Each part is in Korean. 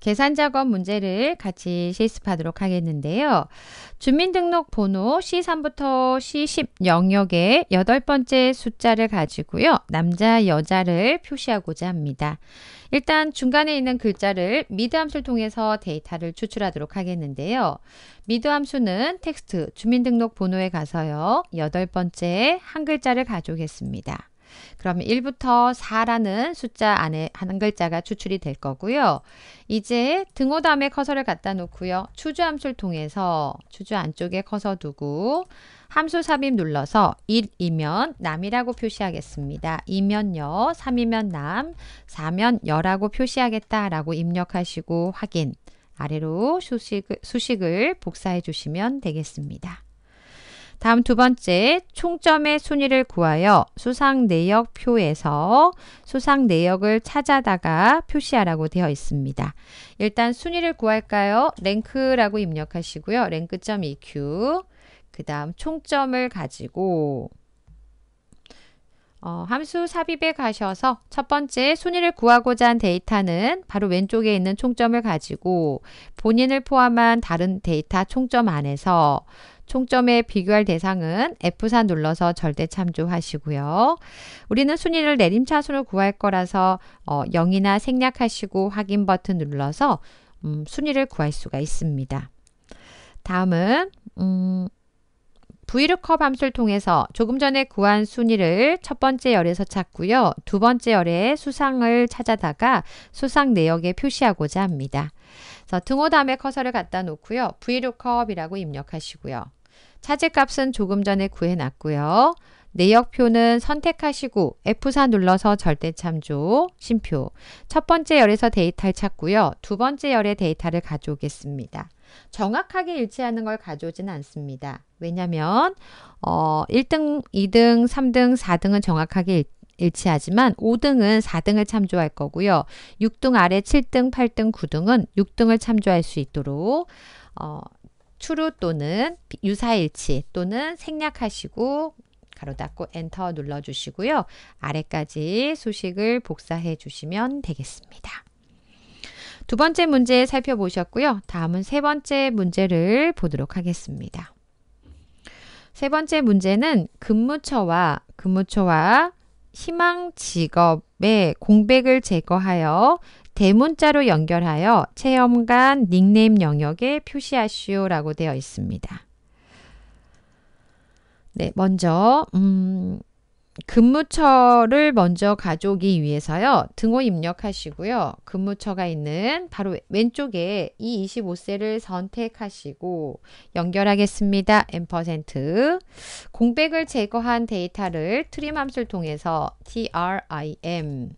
계산 작업 문제를 같이 실습하도록 하겠는데요. 주민등록번호 C3부터 C10 영역의 여덟 번째 숫자를 가지고요. 남자, 여자를 표시하고자 합니다. 일단 중간에 있는 글자를 미드 함수를 통해서 데이터를 추출하도록 하겠는데요. 미드 함수는 텍스트 주민등록번호에 가서요. 여덟 번째 한 글자를 가져오겠습니다. 그러면 1부터 4라는 숫자 안에 한 글자가 추출이 될 거고요. 이제 등호 다음에 커서를 갖다 놓고요. 추주 함수를 통해서 추주 안쪽에 커서 두고 함수 삽입 눌러서 1이면 남이라고 표시하겠습니다. 2면 여, 3이면 남, 4면 여라고 표시하겠다라고 입력하시고 확인. 아래로 수식 수식을 복사해 주시면 되겠습니다. 다음 두 번째, 총점의 순위를 구하여 수상 내역 표에서 수상 내역을 찾아다가 표시하라고 되어 있습니다. 일단 순위를 구할까요? 랭크라고 입력하시고요. 랭크.eq. 그 다음 총점을 가지고 어, 함수 삽입에 가셔서 첫 번째 순위를 구하고자 한 데이터는 바로 왼쪽에 있는 총점을 가지고 본인을 포함한 다른 데이터 총점 안에서 총점의 비교할 대상은 F4 눌러서 절대 참조하시고요. 우리는 순위를 내림차순을 구할 거라서 어, 0이나 생략하시고 확인 버튼 눌러서 음, 순위를 구할 수가 있습니다. 다음은 음, 부이르컵 함수를 통해서 조금 전에 구한 순위를 첫 번째 열에서 찾고요. 두 번째 열에 수상을 찾아다가 수상 내역에 표시하고자 합니다. 그래서 등호 다음에 커서를 갖다 놓고요. 부이르컵이라고 입력하시고요. 차지 값은 조금 전에 구해놨고요. 내역표는 선택하시고 F4 눌러서 절대 참조, 심표. 첫 번째 열에서 데이터를 찾고요. 두 번째 열의 데이터를 가져오겠습니다. 정확하게 일치하는 걸 가져오진 않습니다. 왜냐면 어 1등, 2등, 3등, 4등은 정확하게 일치하지만 5등은 4등을 참조할 거고요. 6등 아래 7등, 8등, 9등은 6등을 참조할 수 있도록 어, 추루 또는 유사일치 또는 생략하시고 가로 닫고 엔터 눌러 주시고요. 아래까지 수식을 복사해 주시면 되겠습니다. 두 번째 문제 살펴보셨고요. 다음은 세 번째 문제를 보도록 하겠습니다. 세 번째 문제는 근무처와 근무처와 희망 직업의 공백을 제거하여 대문자로 연결하여 체험관 닉네임 영역에 표시하시오라고 되어 있습니다. 네, 먼저 음, 근무처를 먼저 가져오기 위해서요. 등호 입력하시고요. 근무처가 있는 바로 왼쪽에 e 이 25셀을 선택하시고 연결하겠습니다. 앰 공백을 제거한 데이터를 트림 함수를 통해서 trim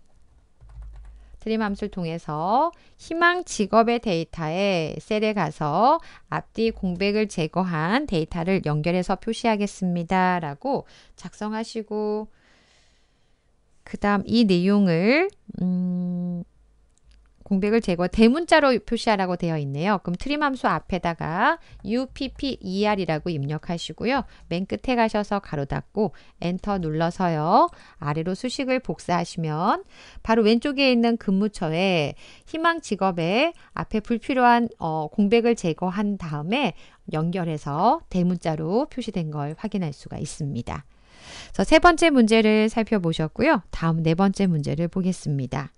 드림함수를 통해서 희망 직업의 데이터에 셀에 가서 앞뒤 공백을 제거한 데이터를 연결해서 표시하겠습니다. 라고 작성하시고 그 다음 이 내용을 음, 공백을 제거 대문자로 표시하라고 되어 있네요. 그럼 트림 함수 앞에다가 UPPER이라고 입력하시고요. 맨 끝에 가셔서 가로 닫고 엔터 눌러서요. 아래로 수식을 복사하시면 바로 왼쪽에 있는 근무처에 희망 직업에 앞에 불필요한 어, 공백을 제거한 다음에 연결해서 대문자로 표시된 걸 확인할 수가 있습니다. 그래서 세 번째 문제를 살펴보셨고요. 다음 네 번째 문제를 보겠습니다.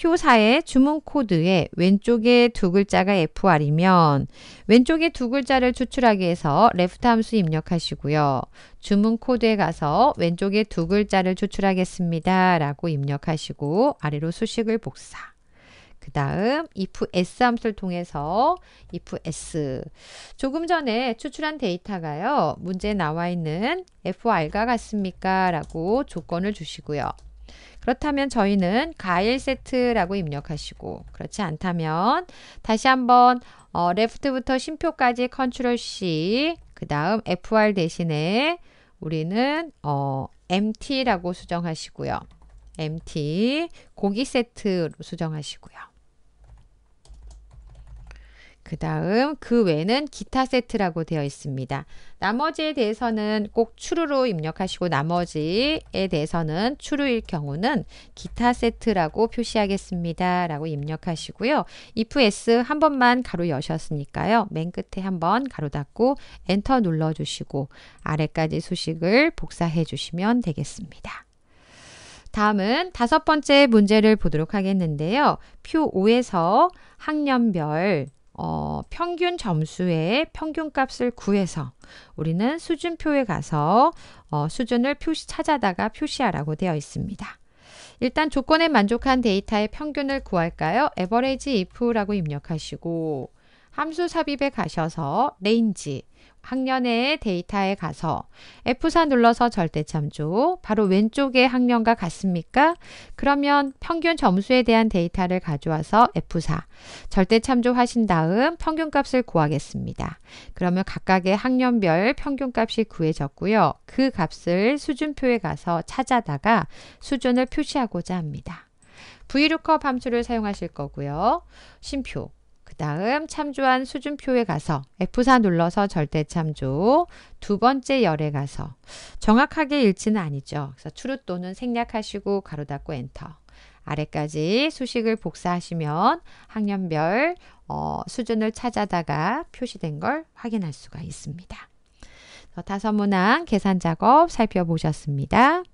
표사의 주문 코드의 왼쪽에 두 글자가 FR이면 왼쪽에 두 글자를 추출하기 위해서 left 함수 입력하시고요. 주문 코드에 가서 왼쪽에 두 글자를 추출하겠습니다. 라고 입력하시고 아래로 수식을 복사. 그 다음 if s 함수를 통해서 if s 조금 전에 추출한 데이터가요 문제 에 나와 있는 fr과 같습니까 라고 조건을 주시고요 그렇다면 저희는 가일 세트라고 입력하시고 그렇지 않다면 다시 한번 어, 레프트부터 심표까지 컨트롤 C 그 다음 FR 대신에 우리는 어, MT라고 수정하시고요. MT 고기 세트로 수정하시고요. 그 다음 그 외는 기타 세트라고 되어 있습니다. 나머지에 대해서는 꼭 추루로 입력하시고 나머지에 대해서는 추루일 경우는 기타 세트라고 표시하겠습니다. 라고 입력하시고요. if s 한 번만 가로 여셨으니까요. 맨 끝에 한 번 가로 닫고 엔터 눌러주시고 아래까지 수식을 복사해 주시면 되겠습니다. 다음은 다섯 번째 문제를 보도록 하겠는데요. 표 5에서 학년별 어, 평균 점수의 평균값을 구해서 우리는 수준표에 가서 어, 수준을 표시 찾아다가 표시하라고 되어 있습니다. 일단 조건에 만족한 데이터의 평균을 구할까요? average if라고 입력하시고 함수 삽입에 가셔서 레인지 학년의 데이터에 가서 F4 눌러서 절대참조 바로 왼쪽에 학년과 같습니까? 그러면 평균 점수에 대한 데이터를 가져와서 F4 절대참조 하신 다음 평균값을 구하겠습니다. 그러면 각각의 학년별 평균값이 구해졌고요. 그 값을 수준표에 가서 찾아다가 수준을 표시하고자 합니다. VLOOKUP 함수를 사용하실 거고요. 심표 다음 참조한 수준표에 가서 F4 눌러서 절대 참조 두 번째 열에 가서 정확하게 일치는 아니죠. 그래서 트루 또는 생략하시고 가로 닫고 엔터 아래까지 수식을 복사하시면 학년별 어, 수준을 찾아다가 표시된 걸 확인할 수가 있습니다. 다서문항 계산 작업 살펴보셨습니다.